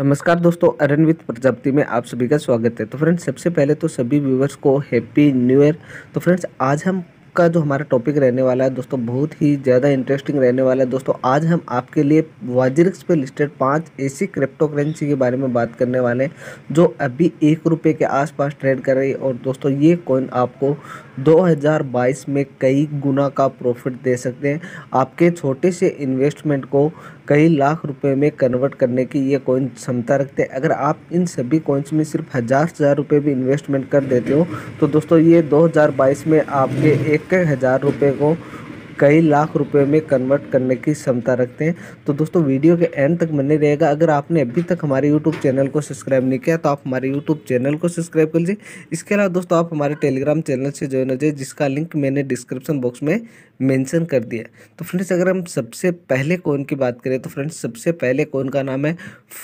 नमस्कार दोस्तों अरन विथ प्रजापति में आप सभी का स्वागत है तो फ्रेंड्स सबसे पहले तो सभी व्यूवर्स को हैप्पी न्यू ईयर तो फ्रेंड्स आज हम का जो हमारा टॉपिक रहने वाला है दोस्तों बहुत ही ज़्यादा इंटरेस्टिंग रहने वाला है दोस्तों आज हम आपके लिए वाजिरिक्स पे लिस्टेड पांच ऐसी क्रिप्टो करेंसी के बारे में बात करने वाले हैं जो अभी एक रुपये के आसपास ट्रेड कर रही है और दोस्तों ये कॉइन आपको 2022 में कई गुना का प्रॉफिट दे सकते हैं आपके छोटे से इन्वेस्टमेंट को कई लाख रुपए में कन्वर्ट करने की ये कॉइन क्षमता रखते हैं अगर आप इन सभी कॉइन्स में सिर्फ हज़ार हज़ार रुपये भी इन्वेस्टमेंट कर देते हो तो दोस्तों ये 2022 में आपके एक हज़ार रुपये को कई लाख रुपए में कन्वर्ट करने की क्षमता रखते हैं तो दोस्तों वीडियो के एंड तक बने रहेगा अगर आपने अभी तक हमारे यूट्यूब चैनल को सब्सक्राइब नहीं किया तो आप हमारे यूट्यूब चैनल को सब्सक्राइब कर लीजिए इसके अलावा दोस्तों आप हमारे टेलीग्राम चैनल से ज्वाइन हो जाइए जिसका लिंक मैंने डिस्क्रिप्शन बॉक्स में मेंशन कर दिया तो फ्रेंड्स अगर हम सबसे पहले कॉइन की बात करें तो फ्रेंड्स सबसे पहले कॉइन का नाम है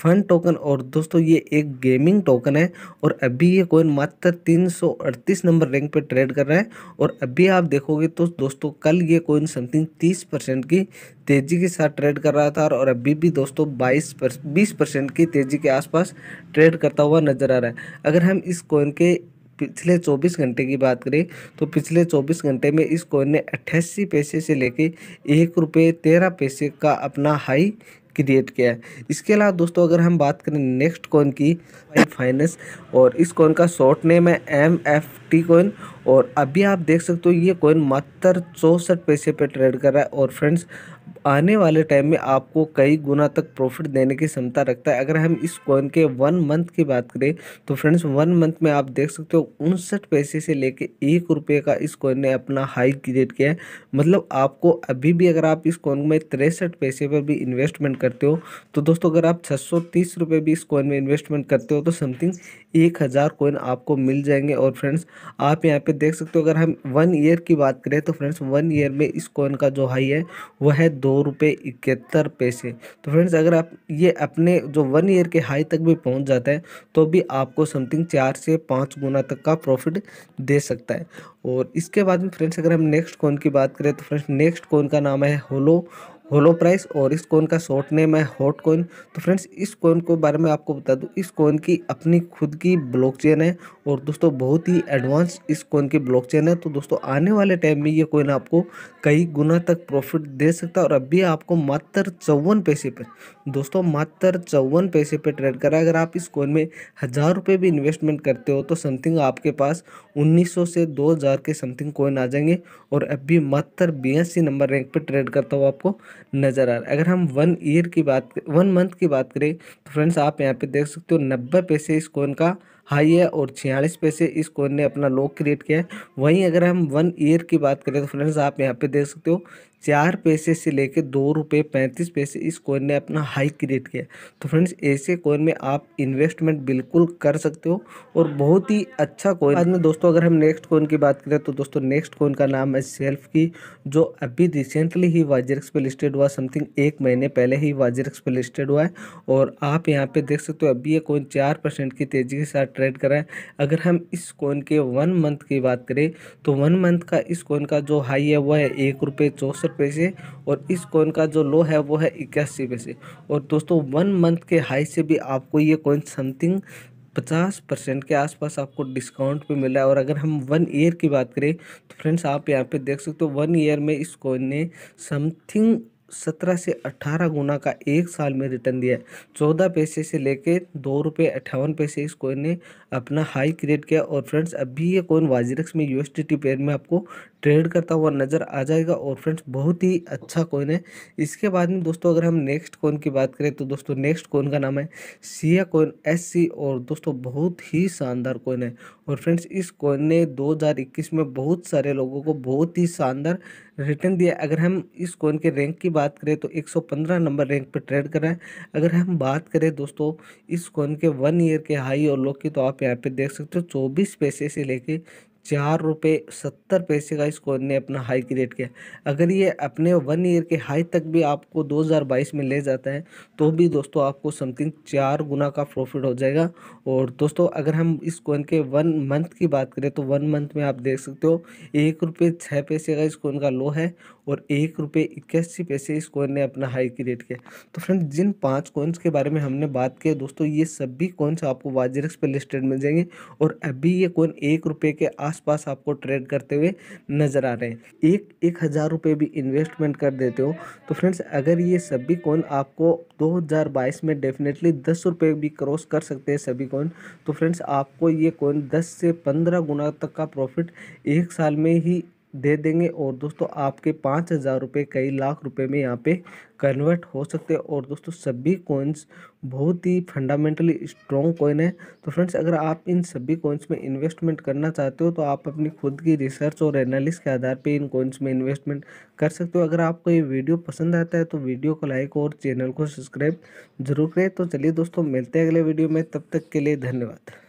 फन टोकन और दोस्तों ये एक गेमिंग टोकन है और अभी ये कोइन मात्र 338 नंबर रैंक पर ट्रेड कर रहा है और अभी आप देखोगे तो दोस्तों कल ये कोइन समथिंग 30 परसेंट की तेज़ी के साथ ट्रेड कर रहा था और अभी भी दोस्तों 22 पर बीस परसेंट की तेज़ी के आसपास ट्रेड करता हुआ नज़र आ रहा है अगर हम इस कोइन के पिछले 24 घंटे की बात करें तो पिछले 24 घंटे में इस कॉइन ने अट्ठासी पैसे से लेके एक रुपये तेरह पैसे का अपना हाई क्रिएट किया है इसके अलावा दोस्तों अगर हम बात करें नेक्स्ट कॉइन की फाइनेंस और इस कॉइन का शॉर्ट नेम है एम एफ टी कॉइन और अभी आप देख सकते हो ये कॉइन मात्र चौंसठ पैसे पे ट्रेड कर रहा है और फ्रेंड्स आने वाले टाइम में आपको कई गुना तक प्रॉफिट देने की क्षमता रखता है अगर हम इस कॉइन के वन मंथ की बात करें तो फ्रेंड्स वन मंथ में आप देख सकते हो उनसठ पैसे से लेके एक रुपये का इस कॉइन ने अपना हाई क्रिएट किया है मतलब आपको अभी भी अगर आप इस कॉइन में तिरसठ पैसे पर भी इन्वेस्टमेंट करते हो तो दोस्तों अगर आप छः सौ तीस रुपये भी इस कॉइन में इन्वेस्टमेंट करते हो तो समथिंग एक हज़ार कोइन आपको मिल जाएंगे और फ्रेंड्स आप यहाँ पे देख सकते हो अगर हम वन ईयर की बात करें तो फ्रेंड्स वन ईयर में इस कॉइन का जो हाई है वह है दो दो रुपये इकहत्तर पैसे तो फ्रेंड्स अगर आप ये अपने जो वन ईयर के हाई तक भी पहुंच जाता है तो भी आपको समथिंग चार से पाँच गुना तक का प्रॉफिट दे सकता है और इसके बाद में फ्रेंड्स अगर हम नेक्स्ट कॉन की बात करें तो फ्रेंड्स नेक्स्ट कॉन का नाम है होलो होलो प्राइस और इस कोइन का शॉर्ट नेम है हॉट कोइन तो फ्रेंड्स इस कोइन के को बारे में आपको बता दूं इस कोइन की अपनी खुद की ब्लॉकचेन है और दोस्तों बहुत ही एडवांस इस कोइन की ब्लॉकचेन है तो दोस्तों आने वाले टाइम में ये कोइन आपको कई गुना तक प्रॉफिट दे सकता है और अभी आपको मात्र चौवन पैसे पर दोस्तों मात्र चौवन पैसे पर ट्रेड करा अगर आप इस कोइन में हज़ार रुपये भी इन्वेस्टमेंट करते हो तो समथिंग आपके पास उन्नीस से दो के समथिंग कोइन आ जाएंगे और अभी मात्र बयासी नंबर रैंक पर ट्रेड करता हूँ आपको नज़र आ रहा है अगर हम वन ईयर की बात वन मंथ की बात करें तो फ्रेंड्स आप यहाँ पे देख सकते हो नब्बे पैसे इस कोइन का हाई है और छियालीस पैसे इस कॉइन ने अपना लो क्रिएट किया है वहीं अगर हम वन ईयर की बात करें तो फ्रेंड्स आप यहाँ पे देख सकते हो चार पैसे से लेकर दो रुपये पैंतीस पैसे इस कॉइन ने अपना हाई क्रिएट किया तो फ्रेंड्स ऐसे कॉइन में आप इन्वेस्टमेंट बिल्कुल कर सकते हो और बहुत ही अच्छा कॉइन बाद में दोस्तों अगर हम नेक्स्ट कॉइन की बात करें तो दोस्तों नेक्स्ट कॉइन का नाम है सेल्फ की जो अभी रिसेंटली ही वाजरक्स पे लिस्टेड हुआ समथिंग एक महीने पहले ही वाजरक्स पे लिस्टेड हुआ है और आप यहाँ पर देख सकते हो अभी ये कॉइन चार परसेंट की तेज़ी के साथ रहा है अगर हम इस कॉइन के वन मंथ की बात करें तो वन मंथ का इस कोइन का जो हाई है वो है एक रुपये चौंसठ पैसे और इस कॉइन का जो लो है वो है इक्यासी पैसे और दोस्तों वन मंथ के हाई से भी आपको ये कॉइन समथिंग पचास परसेंट के आसपास आपको डिस्काउंट पे मिला है और अगर हम वन ईयर की बात करें तो फ्रेंड्स आप यहाँ पे देख सकते हो वन ईयर में इस कॉइन ने समथिंग सत्रह से अट्ठारह गुना का एक साल में रिटर्न दिया चौदह पैसे से लेके दो रुपये अट्ठावन पैसे इस कोइन ने अपना हाई क्रिएट किया और फ्रेंड्स अभी ये कोइन वाजिरक्स में यूएसडीटी पेयर में आपको ट्रेड करता हुआ नज़र आ जाएगा और फ्रेंड्स बहुत ही अच्छा कॉइन है इसके बाद में दोस्तों अगर हम नेक्स्ट कॉइन की बात करें तो दोस्तों नेक्स्ट कॉइन का नाम है सिया कॉइन एस सी और दोस्तों बहुत ही शानदार कॉइन है और फ्रेंड्स इस कॉइन ने 2021 में बहुत सारे लोगों को बहुत ही शानदार रिटर्न दिया अगर हम इस कॉइन के रैंक की बात करें तो 115 नंबर रैंक पर ट्रेड कर रहा है अगर हम बात करें दोस्तों इस कॉइन के वन ईयर के हाई और लो की तो आप यहाँ पे देख सकते हो चौबीस पैसे से लेके चार रुपये सत्तर पैसे का इस कॉइन ने अपना हाई क्रिएट किया अगर ये अपने वन ईयर के हाई तक भी आपको 2022 में ले जाता है तो भी दोस्तों आपको समथिंग चार गुना का प्रॉफिट हो जाएगा और दोस्तों अगर हम इस कॉइन के वन मंथ की बात करें तो वन मंथ में आप देख सकते हो एक रुपये छः पैसे का इस कॉइन का लो है और एक रुपये इक्यासी पैसे इस कॉइन ने अपना हाई क्रिएट किया तो फ्रेंड जिन पाँच कॉइन्स के बारे में हमने बात की दोस्तों ये सभी कॉइन्स आपको वाजिरक्स पर लिस्टेड मिल जाएंगे और अभी ये कॉइन एक रुपये के आस आसपास आपको ट्रेड करते हुए नज़र आ रहे हैं एक एक हज़ार रुपये भी इन्वेस्टमेंट कर देते हो तो फ्रेंड्स अगर ये सभी कॉइन आपको 2022 में डेफिनेटली दस रुपये भी क्रॉस कर सकते हैं सभी कॉइन तो फ्रेंड्स आपको ये कॉइन दस से पंद्रह गुना तक का प्रॉफिट एक साल में ही दे देंगे और दोस्तों आपके पाँच हज़ार रुपये कई लाख रुपए में यहाँ पे कन्वर्ट हो सकते हैं और दोस्तों सभी कोइंस बहुत ही फंडामेंटली स्ट्रॉन्ग कॉइन है तो फ्रेंड्स अगर आप इन सभी कोइंस में इन्वेस्टमेंट करना चाहते हो तो आप अपनी खुद की रिसर्च और एनालिस के आधार पे इन कोइंस में इन्वेस्टमेंट कर सकते हो अगर आपको ये वीडियो पसंद आता है तो वीडियो को लाइक और चैनल को सब्सक्राइब जरूर करें तो चलिए दोस्तों मिलते हैं अगले वीडियो में तब तक के लिए धन्यवाद